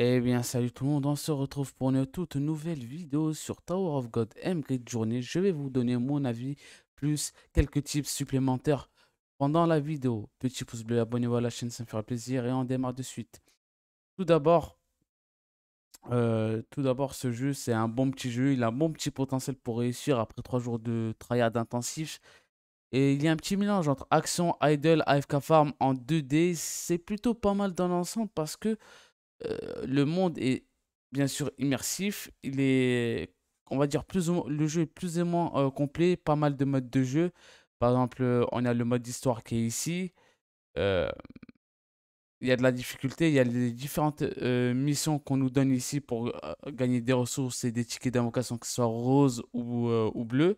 Eh bien, salut tout le monde, on se retrouve pour une toute nouvelle vidéo sur Tower of God M Grid Journée. Je vais vous donner mon avis, plus quelques tips supplémentaires pendant la vidéo. Petit pouce bleu, abonnez-vous à la chaîne, ça me fera plaisir et on démarre de suite. Tout d'abord, euh, tout d'abord, ce jeu, c'est un bon petit jeu, il a un bon petit potentiel pour réussir après 3 jours de tryhard intensif. Et il y a un petit mélange entre action, idle, AFK farm en 2D. C'est plutôt pas mal dans l'ensemble parce que euh, le monde est bien sûr immersif. Il est, on va dire, plus ou... le jeu est plus ou moins euh, complet. Pas mal de modes de jeu. Par exemple, euh, on a le mode histoire qui est ici. Il y a de la difficulté. Il y a les différentes missions qu'on nous donne ici pour gagner des ressources et des tickets d'invocation, que ce soit rose ou, ou bleu.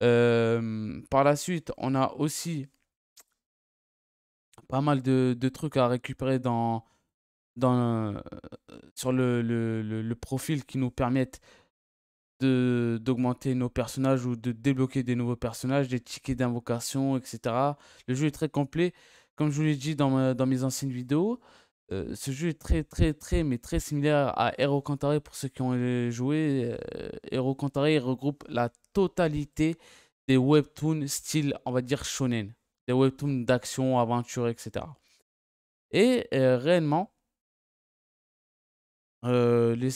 par la suite, on a aussi pas mal de, de trucs à récupérer dans, dans, euh, sur le, le, le, profil qui nous permettent d'augmenter nos personnages ou de débloquer des nouveaux personnages, des tickets d'invocation, etc. Le jeu est très complet. Comme je vous l'ai dit dans, dans mes anciennes vidéos, euh, ce jeu est très très très mais très similaire à Hero Cantare pour ceux qui ont joué. Euh, Hero Cantare regroupe la totalité des webtoons style, on va dire, shonen. Des webtoons d'action, aventure, etc. Et réellement, euh, les,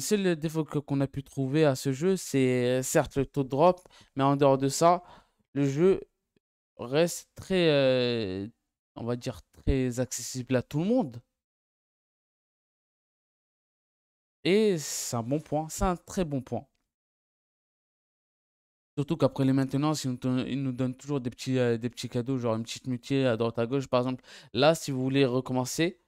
seuls défauts qu'on a pu trouver à ce jeu, c'est certes le taux de drop, mais en dehors de ça, le jeu reste très, euh, on va dire, très accessible à tout le monde. Et c'est un bon point, c'est un très bon point. Surtout qu'après les maintenances, ils nous, donnent toujours des petits, euh, des petits cadeaux, genre une petite mutier à droite à gauche. Par exemple, là, si vous voulez recommencer,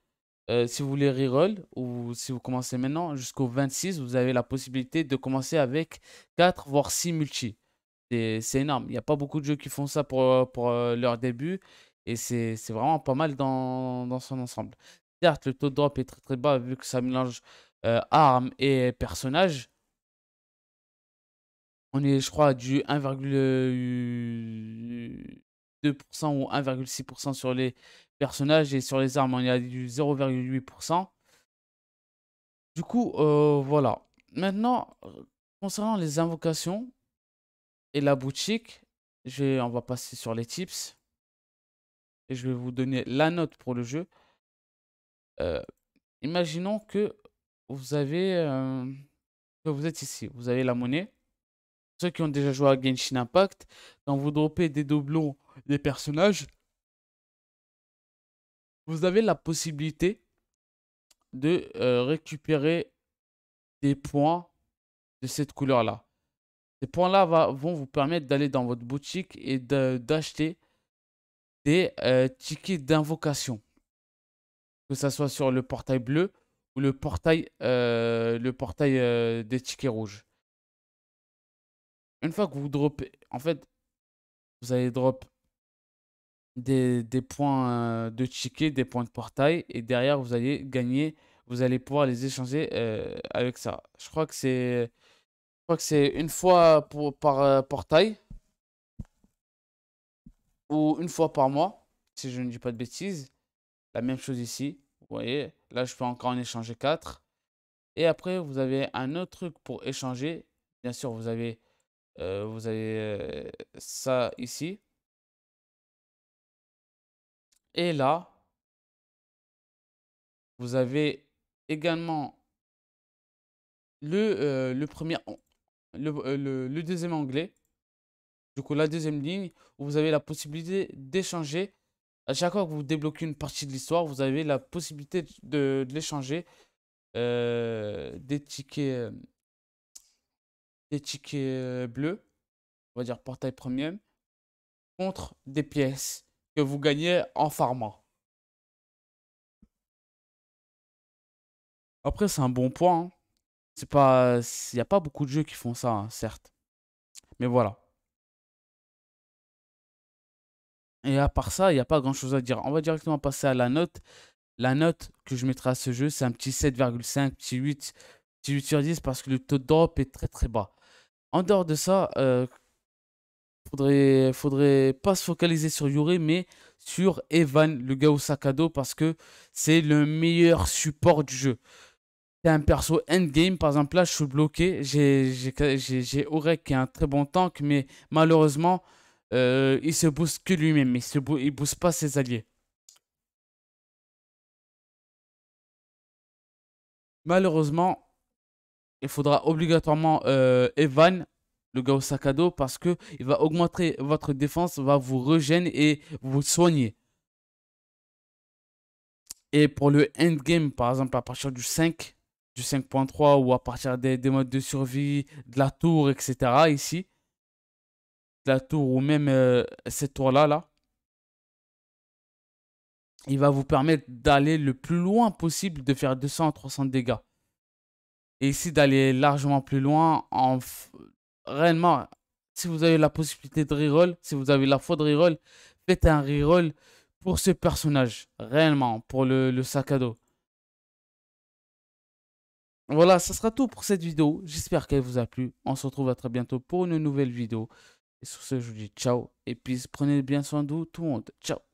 euh, si vous voulez reroll ou si vous commencez maintenant jusqu'au 26, vous avez la possibilité de commencer avec 4 voire 6 multi. C'est énorme. Il n'y a pas beaucoup de jeux qui font ça pour, euh, pour euh, leur début et c'est vraiment pas mal dans, dans, son ensemble. Certes, le taux de drop est très très bas vu que ça mélange armes et personnages. On est, je crois, du 1,2% ou 1,6% sur les Personnages et sur les armes, on est à du 0,8%. Du coup, euh, voilà. Maintenant, euh, concernant les invocations et la boutique, je on va passer sur les tips. Et je vais vous donner la note pour le jeu. Euh, imaginons que vous avez que vous êtes ici, vous avez la monnaie. Ceux qui ont déjà joué à Genshin Impact, quand vous dropez des doublons des personnages, vous avez la possibilité de euh, récupérer des points de cette couleur-là. Ces points-là vont vous permettre d'aller dans votre boutique et d'acheter des euh, tickets d'invocation. Que ce soit sur le portail bleu ou le portail, euh, le portail des tickets rouges. Une fois que vous dropez, en fait, vous allez drop des, points euh, de ticket, des points de portail, et derrière vous allez gagner, vous allez pouvoir les échanger euh, avec ça. Je crois que c'est, je crois que c'est une fois par euh, portail ou une fois par mois, si je ne dis pas de bêtises. La même chose ici, vous voyez, là je peux encore en échanger 4. Et après, vous avez un autre truc pour échanger. Bien sûr, vous avez, vous avez ça ici. Et là, vous avez également le, euh, premier, euh, le, deuxième anglais du coup la deuxième ligne, où vous avez la possibilité d'échanger. À chaque fois que vous débloquez une partie de l'histoire, vous avez la possibilité de, l'échanger. Euh, des tickets des tickets bleus, on va dire portail premium, contre des pièces vous gagnez en pharma Après, c'est un bon point. Hein. C'est pas, il n'y a pas beaucoup de jeux qui font ça, hein, certes. Mais voilà. Et à part ça, il n'y a pas grand chose à dire. On va directement passer à la note. La note que je mettrai à ce jeu, c'est un petit 7,5, petit 8, 8 sur 10 parce que le taux de est très très bas. En dehors de ça, euh, faudrait, faudrait pas se focaliser sur Yuri, mais sur Evan, le gars au sac à dos, parce que c'est le meilleur support du jeu. C'est un perso endgame, par exemple, là, je suis bloqué. J'ai Orek qui est un très bon tank, mais malheureusement, euh, il se booste que lui-même. Il ne booste pas ses alliés. Malheureusement, il faudra obligatoirement euh, Evan le à dos parce que il va augmenter votre défense, va vous regêner et vous soigner. Et pour le endgame, par exemple, à partir du 5, du 5.3 ou à partir des, modes de survie, de la tour, etc. Ici, la tour ou même euh, cette tour-là, là, il va vous permettre d'aller le plus loin possible, de faire 200 300 dégâts. Et ici, d'aller largement plus loin en réellement, si vous avez la possibilité de reroll, si vous avez la foi de reroll, faites un reroll pour ce personnage, réellement, pour le, sac à dos. Voilà, ça sera tout pour cette vidéo. J'espère qu'elle vous a plu. On se retrouve à très bientôt pour une nouvelle vidéo. Et sur ce, je vous dis ciao et puis Prenez bien soin de vous, tout le monde. Ciao.